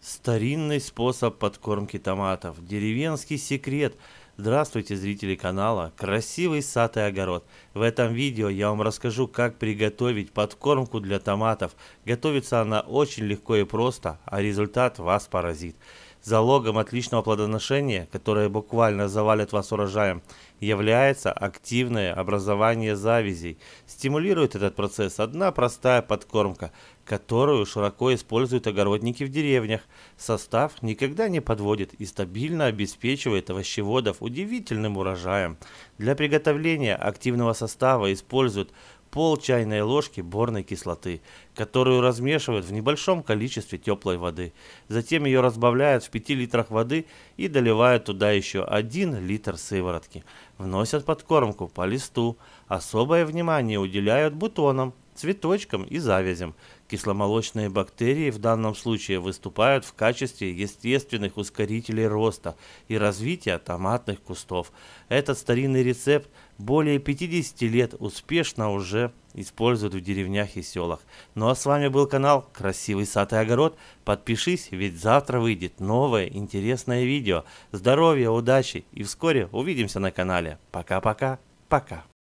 Старинный способ подкормки томатов, деревенский секрет. Здравствуйте, зрители канала, красивый сад и огород. В этом видео я вам расскажу, как приготовить подкормку для томатов. Готовится она очень легко и просто, а результат вас поразит. Залогом отличного плодоношения, которое буквально завалит вас урожаем, является активное образование завязей. Стимулирует этот процесс одна простая подкормка, которую широко используют огородники в деревнях. Состав никогда не подводит и стабильно обеспечивает овощеводов удивительным урожаем. Для приготовления активного состава используют пол чайной ложки борной кислоты, которую размешивают в небольшом количестве теплой воды. Затем ее разбавляют в 5 литрах воды и доливают туда еще 1 литр сыворотки. Вносят подкормку по листу. Особое внимание уделяют бутонам, цветочкам и завязям. Кисломолочные бактерии в данном случае выступают в качестве естественных ускорителей роста и развития томатных кустов. Этот старинный рецепт более 50 лет успешно уже используют в деревнях и селах. Ну а с вами был канал Красивый сад и огород. Подпишись, ведь завтра выйдет новое интересное видео. Здоровья, удачи и вскоре увидимся на канале. Пока-пока, пока. -пока, пока.